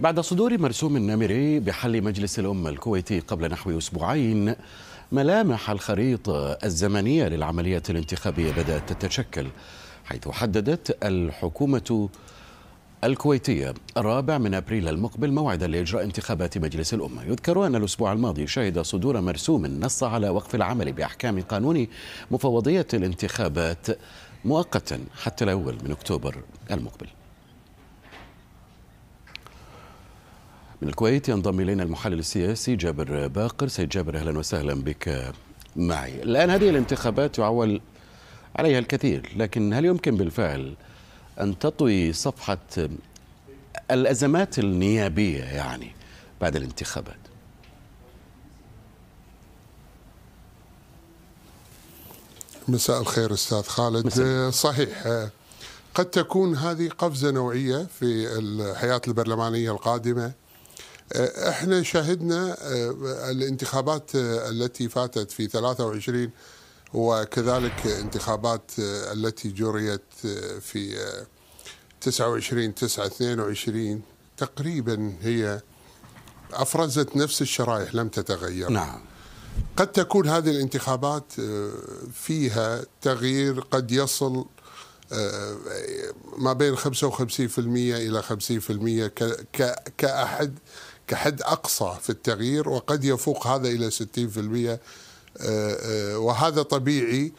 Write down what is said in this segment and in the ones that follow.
بعد صدور مرسوم النمري بحل مجلس الأمة الكويتي قبل نحو أسبوعين ملامح الخريطة الزمنية للعملية الانتخابية بدأت تتشكل حيث حددت الحكومة الكويتية الرابع من أبريل المقبل موعدا لإجراء انتخابات مجلس الأمة يذكر أن الأسبوع الماضي شهد صدور مرسوم نص على وقف العمل بأحكام قانون مفوضية الانتخابات مؤقتا حتى الأول من أكتوبر المقبل من الكويت ينضم إلينا المحلل السياسي جابر باقر سيد جابر أهلا وسهلا بك معي الآن هذه الانتخابات يعول عليها الكثير لكن هل يمكن بالفعل أن تطوي صفحة الأزمات النيابية يعني بعد الانتخابات مساء الخير استاذ خالد مساء. صحيح قد تكون هذه قفزه نوعيه في الحياه البرلمانيه القادمه آه، احنا شاهدنا آه، الانتخابات آه، التي فاتت في 23 وكذلك انتخابات التي جريت في 29 9 22 تقريبا هي افرزت نفس الشرائح لم تتغير نعم قد تكون هذه الانتخابات فيها تغيير قد يصل ما بين 55% الى 50% كاحد كحد أقصى في التغيير وقد يفوق هذا إلى 60% آه، آه، وهذا طبيعي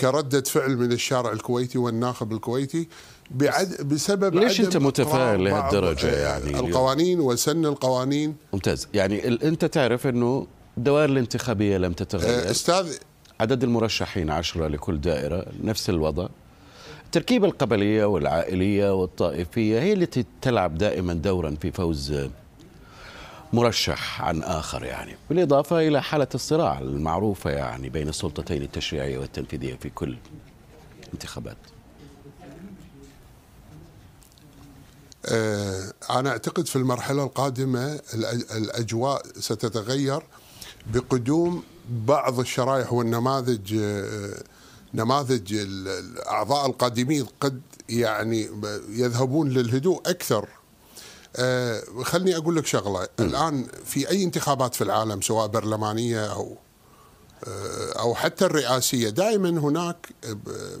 كردة فعل من الشارع الكويتي والناخب الكويتي بعد بسبب ليش انت متفائل لهالدرجه يعني آه، القوانين وسن القوانين ممتاز يعني انت تعرف انه الدوائر الانتخابيه لم تتغير استاذ عدد المرشحين عشرة لكل دائره نفس الوضع التركيبه القبليه والعائليه والطائفيه هي التي تلعب دائما دورا في فوز مرشح عن آخر يعني بالإضافة إلى حالة الصراع المعروفة يعني بين السلطتين التشريعية والتنفيذية في كل انتخابات آه، أنا أعتقد في المرحلة القادمة الأجواء ستتغير بقدوم بعض الشرائح والنماذج آه، نماذج الأعضاء القادمين قد يعني يذهبون للهدوء أكثر آه، خلني اقول لك شغله م. الان في اي انتخابات في العالم سواء برلمانيه او آه، او حتى الرئاسيه دائما هناك آه،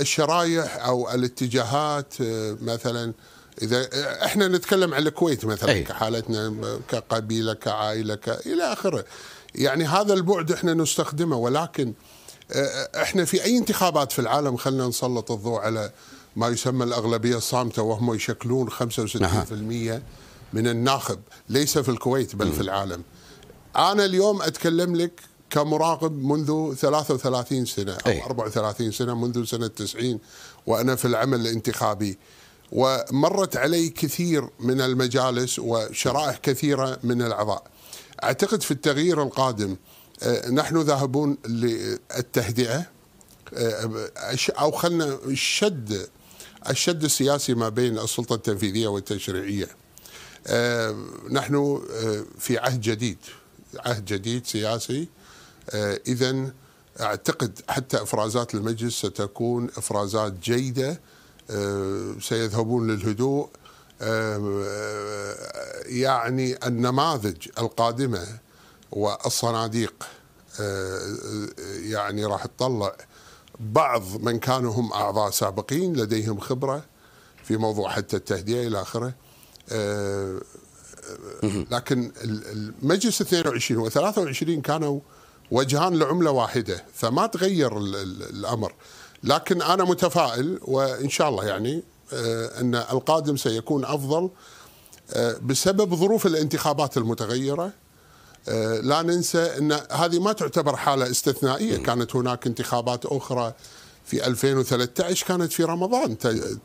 الشرايح او الاتجاهات مثلا اذا احنا نتكلم عن الكويت مثلا أي. كحالتنا كقبيله كعائله ك... الى اخره يعني هذا البعد احنا نستخدمه ولكن احنا في اي انتخابات في العالم خلينا نسلط الضوء على ما يسمى الأغلبية الصامتة وهم يشكلون 65% نعم. من الناخب ليس في الكويت بل في العالم أنا اليوم أتكلم لك كمراقب منذ 33 سنة أو 34 سنة منذ سنة 90 وأنا في العمل الانتخابي ومرت علي كثير من المجالس وشرائح كثيرة من الأعضاء أعتقد في التغيير القادم آه، نحن ذاهبون للتهدئة آه، أو خلنا شد الشد السياسي ما بين السلطة التنفيذية والتشريعية آه، نحن آه، في عهد جديد عهد جديد سياسي آه، إذا أعتقد حتى إفرازات المجلس ستكون إفرازات جيدة سيذهبون للهدوء يعني النماذج القادمة والصناديق يعني راح تطلع بعض من كانوا هم اعضاء سابقين لديهم خبره في موضوع حتى التهدئه الى اخره لكن المجلس 22 و 23 كانوا وجهان لعمله واحده فما تغير الامر لكن انا متفائل وان شاء الله يعني آه، ان القادم سيكون افضل آه، بسبب ظروف الانتخابات المتغيره آه، لا ننسى ان هذه ما تعتبر حاله استثنائيه، كانت هناك انتخابات اخرى في 2013 كانت في رمضان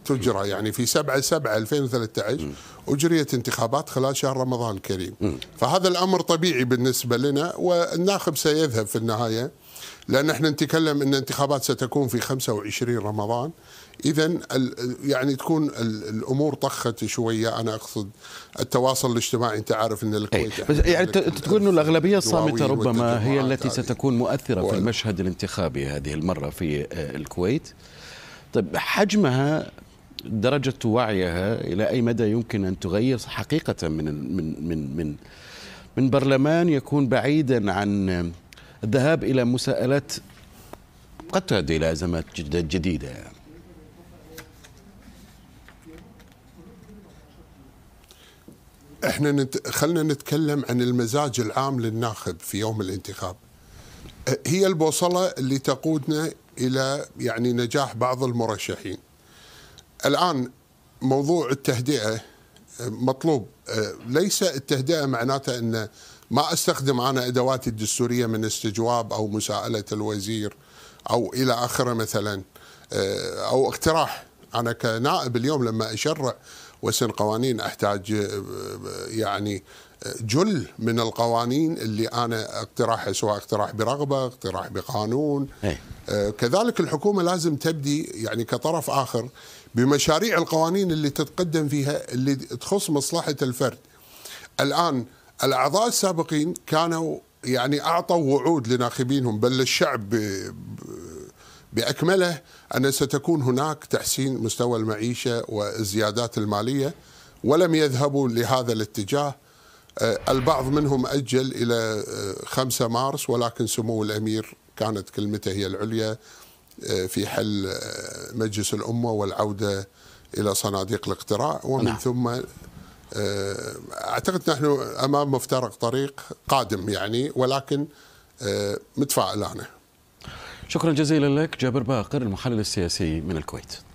تجرى يعني في 7 7 2013 اجريت انتخابات خلال شهر رمضان الكريم، فهذا الامر طبيعي بالنسبه لنا والناخب سيذهب في النهايه لأن احنا نتكلم أن الانتخابات ستكون في 25 رمضان إذا يعني تكون الأمور طخت شوية أنا أقصد التواصل الاجتماعي أنت عارف أن إيه. الكويت بس يعني أنت تقول أنه الأغلبية الصامتة ربما هي التي ستكون مؤثرة في المشهد الانتخابي هذه المرة في آه، الكويت طيب حجمها درجة وعيها إلى أي مدى يمكن أن تغير حقيقة من من من, من برلمان يكون بعيدا عن الذهاب إلى مساءلات قد تؤدي إلى أزمات جديدة احنا نت... خلنا نتكلم عن المزاج العام للناخب في يوم الانتخاب هي البوصله اللي تقودنا الى يعني نجاح بعض المرشحين الان موضوع التهدئه آه، مطلوب آه، ليس التهدئه معناته ان ما استخدم انا ادواتي الدستوريه من استجواب او مساءله الوزير او الى اخره مثلا آه، او اقتراح انا كنائب اليوم لما اشرع وسن قوانين احتاج آه، يعني آه، جل من القوانين اللي انا اقتراحها سواء اقتراح برغبه، اقتراح بقانون إيه. كذلك الحكومه لازم تبدي يعني كطرف اخر بمشاريع القوانين اللي تتقدم فيها اللي تخص مصلحه الفرد. الان الأعضاء السابقين كانوا يعني أعطوا وعود لناخبينهم بل للشعب بأكمله أن ستكون هناك تحسين مستوى المعيشة والزيادات المالية ولم يذهبوا لهذا الاتجاه أه، البعض منهم أجل إلى 5 أه، مارس ولكن سمو الأمير كانت كلمته هي العليا أه، في حل مجلس الأمة والعودة إلى صناديق الاقتراع ومن نعم. ثم آه، اعتقد نحن امام مفترق طريق قادم يعني ولكن آه، متفائل انا شكرا جزيلا لك جابر باقر المحلل السياسي من الكويت